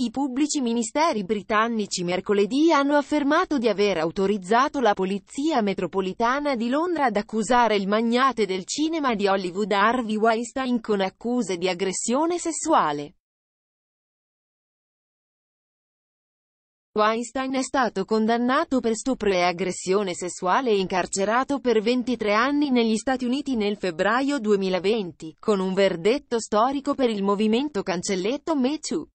I pubblici ministeri britannici mercoledì hanno affermato di aver autorizzato la Polizia Metropolitana di Londra ad accusare il magnate del cinema di Hollywood Harvey Weinstein con accuse di aggressione sessuale. Weinstein è stato condannato per stupro e aggressione sessuale e incarcerato per 23 anni negli Stati Uniti nel febbraio 2020, con un verdetto storico per il movimento cancelletto Me Too.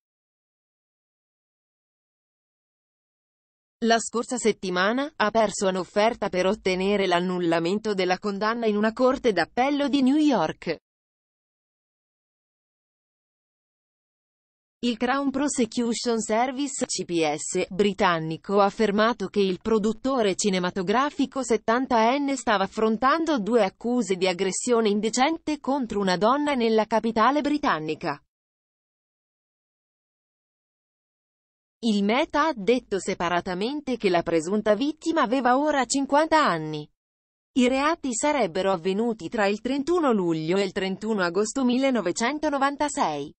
La scorsa settimana, ha perso un'offerta per ottenere l'annullamento della condanna in una corte d'appello di New York. Il Crown Prosecution Service CPS britannico ha affermato che il produttore cinematografico 70enne stava affrontando due accuse di aggressione indecente contro una donna nella capitale britannica. Il Meta ha detto separatamente che la presunta vittima aveva ora 50 anni. I reati sarebbero avvenuti tra il 31 luglio e il 31 agosto 1996.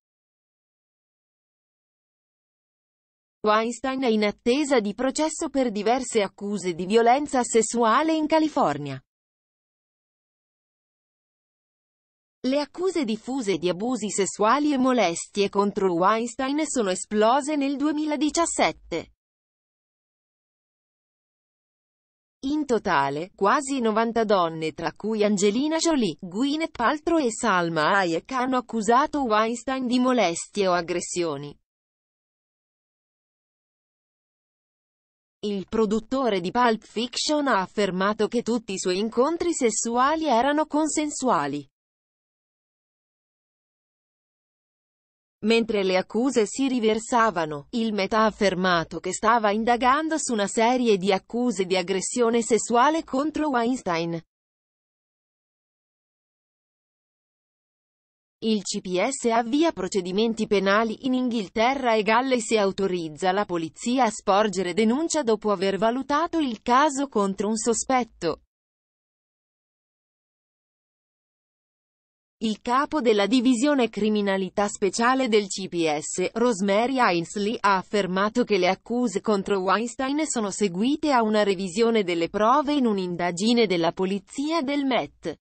Weinstein è in attesa di processo per diverse accuse di violenza sessuale in California. Le accuse diffuse di abusi sessuali e molestie contro Weinstein sono esplose nel 2017. In totale, quasi 90 donne tra cui Angelina Jolie, Gwyneth Paltrow e Salma Hayek hanno accusato Weinstein di molestie o aggressioni. Il produttore di Pulp Fiction ha affermato che tutti i suoi incontri sessuali erano consensuali. Mentre le accuse si riversavano, il Meta ha affermato che stava indagando su una serie di accuse di aggressione sessuale contro Weinstein. Il CPS avvia procedimenti penali in Inghilterra e Galles e autorizza la polizia a sporgere denuncia dopo aver valutato il caso contro un sospetto. Il capo della divisione criminalità speciale del CPS, Rosemary Ainsley, ha affermato che le accuse contro Weinstein sono seguite a una revisione delle prove in un'indagine della polizia del MET.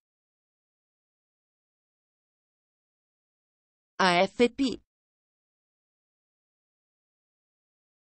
AFP